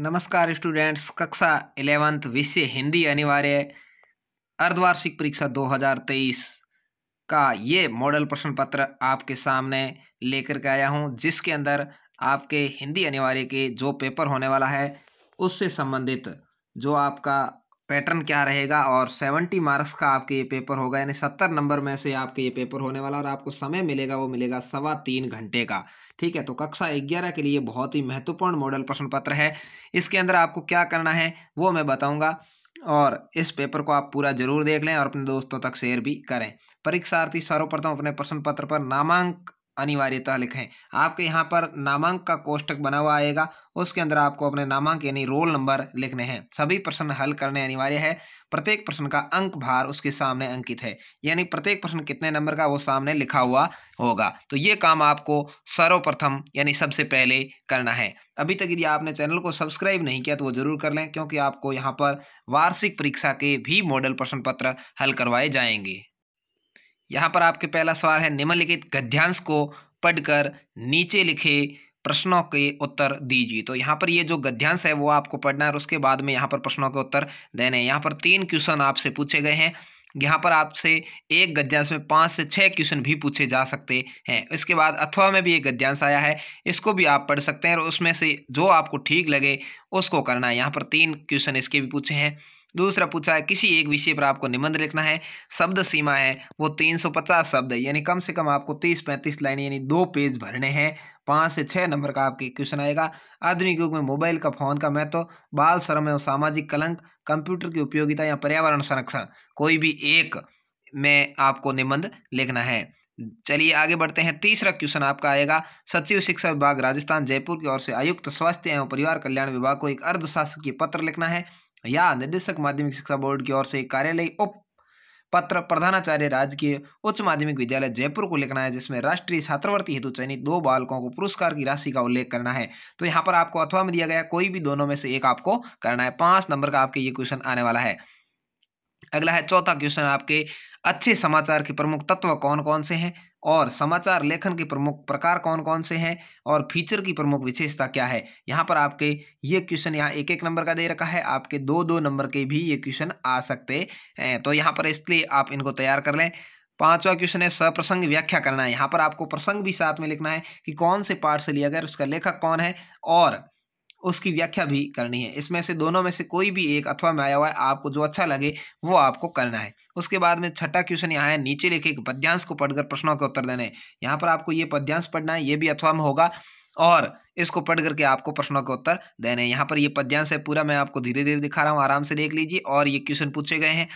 नमस्कार स्टूडेंट्स कक्षा इलेवंथ विषय हिंदी अनिवार्य अर्धवार्षिक परीक्षा 2023 का ये मॉडल प्रश्न पत्र आपके सामने लेकर के आया हूँ जिसके अंदर आपके हिंदी अनिवार्य के जो पेपर होने वाला है उससे संबंधित जो आपका पैटर्न क्या रहेगा और सेवेंटी मार्क्स का आपके ये पेपर होगा यानी सत्तर नंबर में से आपके ये पेपर होने वाला और आपको समय मिलेगा वो मिलेगा सवा तीन घंटे का ठीक है तो कक्षा ग्यारह के लिए बहुत ही महत्वपूर्ण मॉडल प्रश्न पत्र है इसके अंदर आपको क्या करना है वो मैं बताऊँगा और इस पेपर को आप पूरा जरूर देख लें और अपने दोस्तों तक शेयर भी करें परीक्षार्थी सर्वप्रथम अपने प्रश्न पत्र पर नामांक अनिवार्यता लिखें आपके यहाँ पर नामांक का कोष्टक बना हुआ आएगा उसके अंदर आपको अपने नामांक यानी रोल नंबर लिखने हैं सभी प्रश्न हल करने अनिवार्य है प्रत्येक प्रश्न का अंक भार उसके सामने अंकित है यानी प्रत्येक प्रश्न कितने नंबर का वो सामने लिखा हुआ होगा तो ये काम आपको सर्वप्रथम यानी सबसे पहले करना है अभी तक यदि आपने चैनल को सब्सक्राइब नहीं किया तो वो ज़रूर कर लें क्योंकि आपको यहाँ पर वार्षिक परीक्षा के भी मॉडल प्रश्न पत्र हल करवाए जाएंगे यहाँ पर आपके पहला सवाल है निम्नलिखित गद्यांश को पढ़कर नीचे लिखे प्रश्नों के उत्तर दीजिए तो यहाँ पर ये जो गद्यांश है वो आपको पढ़ना है और उसके बाद में यहाँ पर प्रश्नों के उत्तर देने हैं यहाँ पर तीन क्वेश्चन आपसे पूछे गए हैं यहाँ पर आपसे एक गद्यांश में पाँच से छः क्वेश्चन भी पूछे जा सकते हैं इसके बाद अथवा में भी एक गद्यांश आया है इसको भी आप पढ़ सकते हैं और उसमें से जो आपको ठीक लगे उसको करना है यहाँ पर तीन क्वेश्चन इसके भी पूछे हैं दूसरा पूछा है किसी एक विषय पर आपको निबंध लिखना है शब्द सीमा है वो 350 शब्द है यानी कम से कम आपको 30-35 लाइन यानी दो पेज भरने हैं पाँच से छः नंबर का आपके क्वेश्चन आएगा आधुनिक युग में मोबाइल का फोन का महत्व तो, बाल श्रम एवं सामाजिक कलंक कंप्यूटर की उपयोगिता या पर्यावरण संरक्षण कोई भी एक में आपको निबंध लिखना है चलिए आगे बढ़ते हैं तीसरा क्वेश्चन आपका आएगा सचिव शिक्षा विभाग राजस्थान जयपुर की ओर से आयुक्त स्वास्थ्य एवं परिवार कल्याण विभाग को एक अर्धशासकीय पत्र लिखना है या निदेशक माध्यमिक शिक्षा बोर्ड की ओर से कार्यालय उप पत्र प्रधानाचार्य राजकीय उच्च माध्यमिक विद्यालय जयपुर को लिखना है जिसमें राष्ट्रीय छात्रवृत्ति हेतु चयनित दो बालकों को पुरस्कार की राशि का उल्लेख करना है तो यहाँ पर आपको अथवा में दिया गया कोई भी दोनों में से एक आपको करना है पांच नंबर का आपके ये क्वेश्चन आने वाला है अगला है चौथा क्वेश्चन आपके अच्छे समाचार के प्रमुख तत्व कौन कौन से हैं और समाचार लेखन के प्रमुख प्रकार कौन कौन से हैं और फीचर की प्रमुख विशेषता क्या है यहाँ पर आपके ये क्वेश्चन यहाँ एक एक नंबर का दे रखा है आपके दो दो नंबर के भी ये क्वेश्चन आ सकते हैं तो यहाँ पर इसलिए आप इनको तैयार कर लें पांचवा क्वेश्चन है सप्रसंग व्याख्या करना है यहाँ पर आपको प्रसंग भी साथ में लिखना है कि कौन से पार्ट से लिया गया उसका लेखक कौन है और उसकी व्याख्या भी करनी है इसमें से दोनों में से कोई भी एक अथवा में आया हुआ है आपको जो अच्छा लगे वो आपको करना है उसके बाद में छठा क्वेश्चन यहाँ है नीचे लिखे एक पद्यांश को पढ़कर प्रश्नों के उत्तर देने यहाँ पर आपको ये पद्यांश पढ़ना है ये भी अथवा में होगा और इसको पढ़ करके आपको प्रश्नों के उत्तर देने यहाँ पर ये पद्यांश है पूरा मैं आपको धीरे धीरे दिखा रहा हूँ आराम से देख लीजिए और ये क्वेश्चन पूछे गए हैं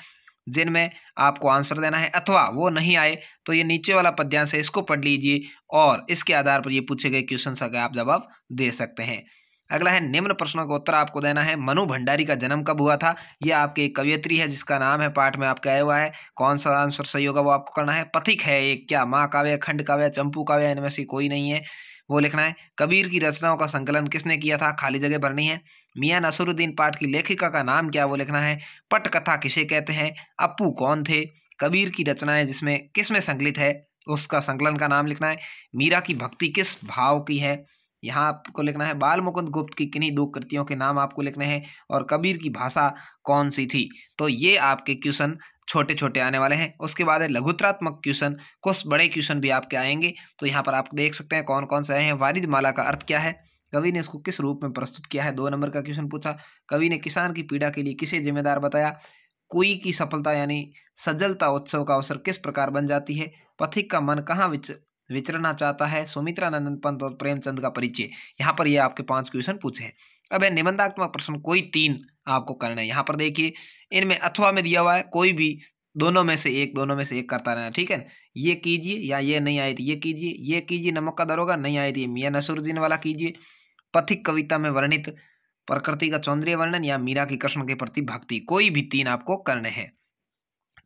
जिनमें आपको आंसर देना है अथवा वो नहीं आए तो ये नीचे वाला पद्यांश है इसको पढ़ लीजिए और इसके आधार पर ये पूछे गए क्वेश्चन का आप जवाब दे सकते हैं अगला है निम्न प्रश्नों का उत्तर आपको देना है मनु भंडारी का जन्म कब हुआ था यह आपके एक कवियत्री है जिसका नाम है पाठ में आपका आया हुआ है कौन सा आंसर सही होगा वो आपको करना है पथिक है एक क्या माँ काव्य खंड काव्य चंपू काव्य इनमें से कोई नहीं है वो लिखना है कबीर की रचनाओं का संकलन किसने किया था खाली जगह भरनी है मियाँ नसरुद्दीन पाठ की लेखिका का नाम क्या वो लिखना है पटकथा किसे कहते हैं अपू कौन थे कबीर की रचनाएं जिसमें किस में संकलित है उसका संकलन का नाम लिखना है मीरा की भक्ति किस भाव की है यहाँ आपको लिखना है बाल मुकुंद गुप्त की किन्हीं दो कृतियों के नाम आपको लिखने हैं और कबीर की भाषा कौन सी थी तो ये आपके क्वेश्चन छोटे छोटे आने वाले हैं उसके बाद है लघुत्रात्मक क्वेश्चन कुछ बड़े क्वेश्चन भी आपके आएंगे तो यहाँ पर आप देख सकते हैं कौन कौन से आए हैं वारिद माला का अर्थ क्या है कवि ने इसको किस रूप में प्रस्तुत किया है दो नंबर का क्वेश्चन पूछा कवि ने किसान की पीड़ा के लिए किसे जिम्मेदार बताया कोई की सफलता यानी सजलता उत्सव का अवसर किस प्रकार बन जाती है पथिक का मन कहाँ विच विचरना चाहता है सुमित्रा नंदन पंत और प्रेमचंद का परिचय यहाँ पर ये आपके पांच क्वेश्चन पूछे हैं अब है निबंधात्मक प्रश्न कोई तीन आपको करना है यहाँ पर देखिए इनमें अथवा में दिया हुआ है कोई भी दोनों में से एक दोनों में से एक करता रहना ठीक है ये कीजिए या ये नहीं आए थी तो ये कीजिए ये कीजिए नमक का दरोगा नहीं आए थी तो मियाँ नसरुद्दीन वाला कीजिए पथिक कविता में वर्णित प्रकृति का चौंद्रीय वर्णन या मीरा की कृष्ण के प्रति भक्ति कोई भी तीन आपको करने हैं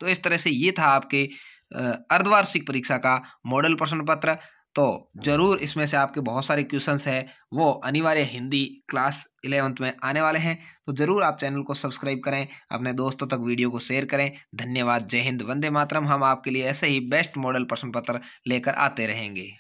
तो इस तरह से ये था आपके अर्धवार्षिक परीक्षा का मॉडल प्रश्न पत्र तो ज़रूर इसमें से आपके बहुत सारे क्वेश्चंस हैं वो अनिवार्य हिंदी क्लास इलेवंथ में आने वाले हैं तो ज़रूर आप चैनल को सब्सक्राइब करें अपने दोस्तों तक वीडियो को शेयर करें धन्यवाद जय हिंद वंदे मातरम हम आपके लिए ऐसे ही बेस्ट मॉडल प्रश्न पत्र लेकर आते रहेंगे